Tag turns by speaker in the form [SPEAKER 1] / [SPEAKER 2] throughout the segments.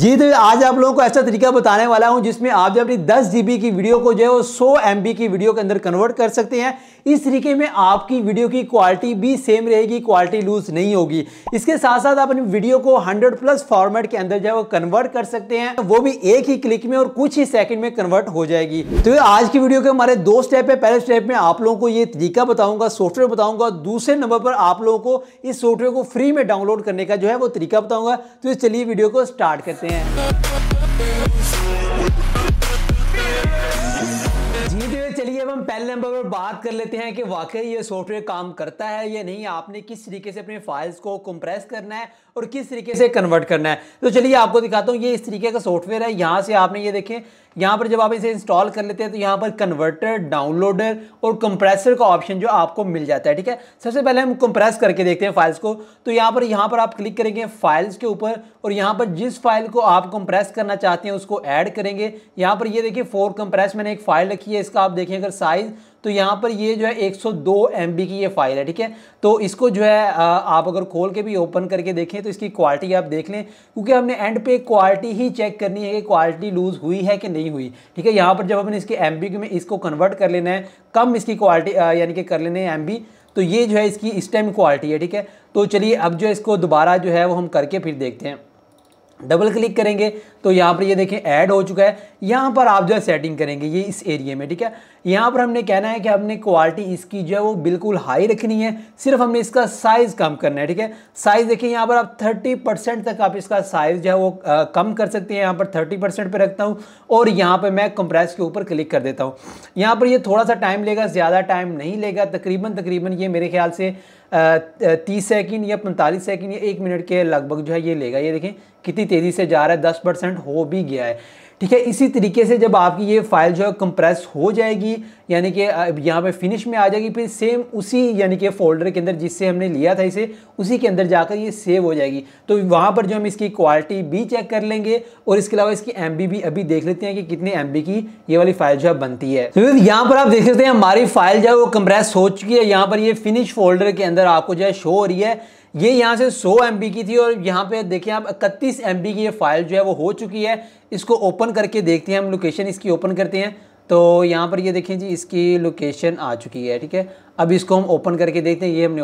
[SPEAKER 1] जी तो आज आप लोगों को ऐसा तरीका बताने वाला हूं जिसमें आप जो अपनी दस जी की वीडियो को जो है वो 100 एम की वीडियो के अंदर कन्वर्ट कर सकते हैं इस तरीके में आपकी वीडियो की क्वालिटी भी सेम रहेगी क्वालिटी लूज नहीं होगी इसके साथ साथ आप अपनी वीडियो को 100 प्लस फॉर्मेट के अंदर जो है वो कन्वर्ट कर सकते हैं वो भी एक ही क्लिक में और कुछ ही सेकंड में कन्वर्ट हो जाएगी तो आज की वीडियो के हमारे दो स्टेप है पहले स्टेप में आप लोगों को ये तरीका बताऊंगा सॉफ्टवेयर बताऊंगा दूसरे नंबर पर आप लोगों को इस सॉफ्टवेयर को फ्री में डाउनलोड करने का जो है वो तरीका बताऊंगा तो चलिए वीडियो को स्टार्ट करते से तो हैं चलिए अब हम पहले नंबर पर बात कर लेते हैं कि वाकई ये सॉफ्टवेयर काम करता है या नहीं आपने किस तरीके से अपने फाइल्स को कंप्रेस करना है और किस तरीके से कन्वर्ट करना है तो चलिए आपको दिखाता हूँ ये इस तरीके का सॉफ्टवेयर है यहाँ से आपने ये देखें यहाँ पर जब आप इसे इंस्टॉल कर लेते हैं तो यहाँ पर कन्वर्टर डाउनलोडर और कंप्रेसर का ऑप्शन जो आपको मिल जाता है ठीक है सबसे पहले हम कंप्रेस करके देखते हैं फाइल्स को तो यहाँ पर यहाँ पर आप क्लिक करेंगे फाइल्स के ऊपर और यहाँ पर जिस फाइल को आप कंप्रेस करना चाहते हैं उसको ऐड करेंगे यहाँ पर ये देखिए फोर कंप्रेस मैंने एक फाइल रखी है इसका आप देखें अगर साइज़ तो यहाँ पर ये जो है 102 MB की ये फाइल है ठीक है तो इसको जो है आप अगर खोल के भी ओपन करके देखें तो इसकी क्वालिटी आप देख लें क्योंकि हमने एंड पे क्वालिटी ही चेक करनी है कि क्वालिटी लूज़ हुई है कि नहीं हुई ठीक है यहाँ पर जब हमने इसके एम में इसको कन्वर्ट कर लेना है कम इसकी क्वालिटी यानी कि कर लेना है एम तो ये जो है इसकी इस टाइम क्वालिटी है ठीक है तो चलिए अब जो इसको दोबारा जो है वो हम करके फिर देखते हैं डबल क्लिक करेंगे तो यहाँ पर ये यह देखें ऐड हो चुका है यहाँ पर आप जो है सेटिंग करेंगे ये इस एरिया में ठीक है यहाँ पर हमने कहना है कि हमने क्वालिटी इसकी जो है वो बिल्कुल हाई रखनी है सिर्फ हमने इसका साइज़ कम करना है ठीक है साइज़ देखिए यहाँ पर आप 30 परसेंट तक आप इसका साइज़ जो है वो आ, कम कर सकते हैं यहाँ पर थर्टी परसेंट पर रखता हूँ और यहाँ पर मैं कंप्रेस के ऊपर क्लिक कर देता हूँ यहाँ पर ये यह थोड़ा सा टाइम लेगा ज़्यादा टाइम नहीं लेगा तकरीबन तकरीबन ये मेरे ख्याल से तीस सेकेंड या पैंतालीस सेकेंड या एक मिनट के लगभग जो है ये लेगा ये देखें कितनी तेज़ी से जा रहा है दस परसेंट हो भी गया है ठीक है इसी तरीके से जब आपकी ये फाइल जो है कंप्रेस हो जाएगी यानी कि यहाँ पे फिनिश में आ जाएगी फिर सेम उसी यानी कि फोल्डर के अंदर जिससे हमने लिया था इसे उसी के अंदर जाकर ये सेव हो जाएगी तो वहाँ पर जो हम इसकी क्वालिटी भी चेक कर लेंगे और इसके अलावा इसकी एम भी अभी देख लेते हैं कि कितने एम की ये वाली फाइल जो है बनती है तो यहाँ पर आप देख सकते हैं हमारी फाइल जो है वो कंप्रेस हो चुकी है यहाँ पर ये फिनिश फोल्डर के अंदर आपको जो है शो हो रही है ये यहाँ से 100 एम की थी और यहाँ पे देखिए आप इकतीस एम की ये फाइल जो है वो हो चुकी है इसको ओपन करके देखते हैं हम लोकेशन इसकी ओपन करते हैं तो यहाँ पर ये देखें जी इसकी लोकेशन आ चुकी है ठीक है अब इसको हम ओपन करके देखते हैं ये हमने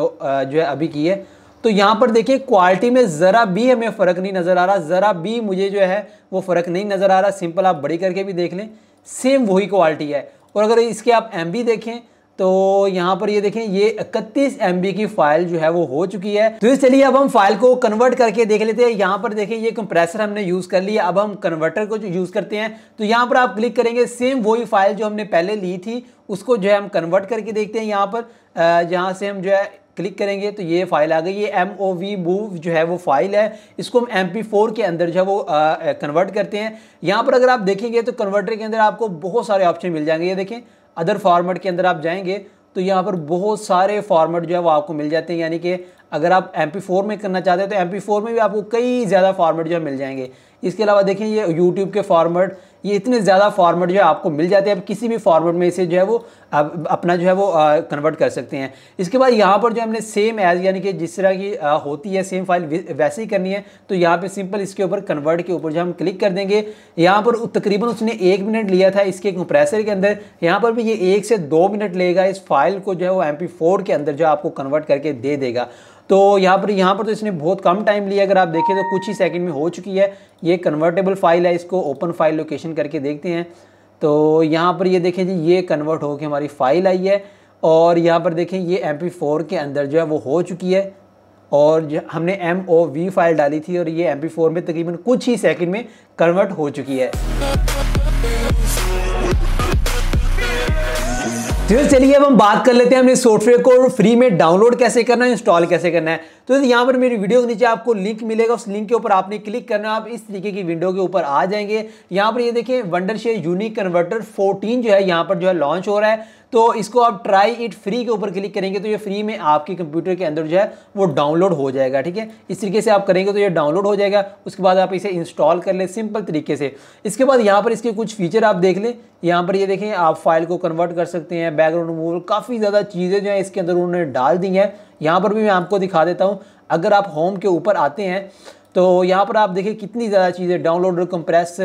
[SPEAKER 1] जो है अभी की है तो यहाँ पर देखिए क्वालिटी में ज़रा भी हमें फ़र्क नहीं नज़र आ रहा ज़रा भी मुझे जो है वो फ़र्क नहीं नज़र आ रहा सिंपल आप बड़ी करके भी देख लें सेम वही क्वालिटी है और अगर इसके आप एम देखें तो यहाँ पर ये देखें ये 31 एम की फाइल जो है वो हो चुकी है तो चलिए अब हम फाइल को कन्वर्ट करके देख लेते हैं यहाँ पर देखें ये कंप्रेसर हमने यूज कर लिया अब हम कन्वर्टर को जो यूज करते हैं तो यहाँ पर आप क्लिक करेंगे सेम वही फाइल जो हमने पहले ली थी उसको जो है हम कन्वर्ट करके देखते हैं यहाँ पर जहाँ से हम जो है क्लिक करेंगे तो ये फाइल आ गई ये एम ओ वी मूव जो है वो फाइल है इसको हम एम पी फोर के अंदर जो है वो कन्वर्ट करते हैं यहाँ पर अगर आप देखेंगे तो कन्वर्टर के अंदर आपको बहुत सारे ऑप्शन मिल जाएंगे ये देखें अदर फॉर्मेट के अंदर आप जाएंगे तो यहाँ पर बहुत सारे फॉर्मेट जो है वो आपको मिल जाते हैं यानी कि अगर आप एम पी में करना चाहते हैं तो एम पी में भी आपको कई ज़्यादा फॉर्मेट जो है मिल जाएंगे इसके अलावा देखें ये यूट्यूब के फॉर्मेट ये इतने ज़्यादा फॉर्मेट जो है आपको मिल जाते हैं आप किसी भी फॉर्मेट में इसे जो है वो अब अपना जो है वो कन्वर्ट कर सकते हैं इसके बाद यहाँ पर जो हमने सेम एज यानी कि जिस तरह की आ, होती है सेम फाइल वैसे ही करनी है तो यहाँ पे सिंपल इसके ऊपर कन्वर्ट के ऊपर जो हम क्लिक कर देंगे यहाँ पर तकरीबन उसने एक मिनट लिया था इसके कंप्रेसर के अंदर यहाँ पर भी ये एक से दो मिनट लेगा इस फाइल को जो है वो एम के अंदर जो आपको कन्वर्ट करके दे देगा तो यहाँ पर यहाँ पर तो इसने बहुत कम टाइम लिया अगर आप देखें तो कुछ ही सेकंड में हो चुकी है ये कन्वर्टेबल फाइल है इसको ओपन फाइल लोकेशन करके देखते हैं तो यहाँ पर ये देखें जी ये कन्वर्ट होकर हमारी फ़ाइल आई है और यहाँ पर देखें ये एम के अंदर जो है वो हो चुकी है और हमने एम ओ वी फाइल डाली थी और ये एम पी फोर में तकरीबन कुछ ही सेकेंड में कन्वर्ट हो चुकी है तो चलिए अब हम बात कर लेते हैं हमने सॉफ्टवेयर को फ्री में डाउनलोड कैसे करना है इंस्टॉल कैसे करना है तो यहाँ पर मेरी वीडियो के नीचे आपको लिंक मिलेगा उस लिंक के ऊपर आपने क्लिक करना आप इस तरीके की विंडो के ऊपर आ जाएंगे यहाँ पर ये देखें वंडर शेयर यूनिक कन्वर्टर 14 जो है यहाँ पर जो है लॉन्च हो रहा है तो इसको आप ट्राई इट फ्री के ऊपर क्लिक करेंगे तो ये फ्री में आपके कंप्यूटर के अंदर जो है वो डाउनलोड हो जाएगा ठीक है इस तरीके से आप करेंगे तो ये डाउनलोड हो जाएगा उसके बाद आप इसे इंस्टॉल कर लें सिंपल तरीके से इसके बाद यहाँ पर इसके कुछ फीचर आप देख लें यहाँ पर ये देखें आप फाइल को कन्वर्ट कर सकते हैं बैकग्राउंड रिमूवल काफ़ी ज़्यादा चीज़ें जो हैं इसके अंदर उन्होंने डाल दी हैं यहाँ पर भी मैं आपको दिखा देता हूँ अगर आप होम के ऊपर आते हैं तो यहाँ पर आप देखिए कितनी ज़्यादा चीज़ें downloader compress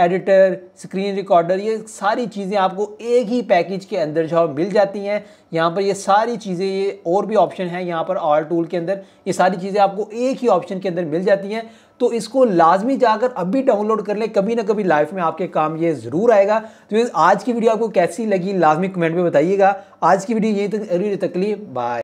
[SPEAKER 1] editor screen recorder ये सारी चीज़ें आपको एक ही पैकेज के अंदर जो मिल जाती हैं यहाँ पर ये सारी चीज़ें ये और भी ऑप्शन हैं यहाँ पर ऑल टूल के अंदर ये सारी चीज़ें आपको एक ही ऑप्शन के अंदर मिल जाती हैं तो इसको लाजमी जाकर अभी डाउनलोड कर ले कभी ना कभी लाइफ में आपके काम ये ज़रूर आएगा तो आज की वीडियो आपको कैसी लगी लाजमी कमेंट में बताइएगा आज की वीडियो यही तक अरे तकलीफ बाय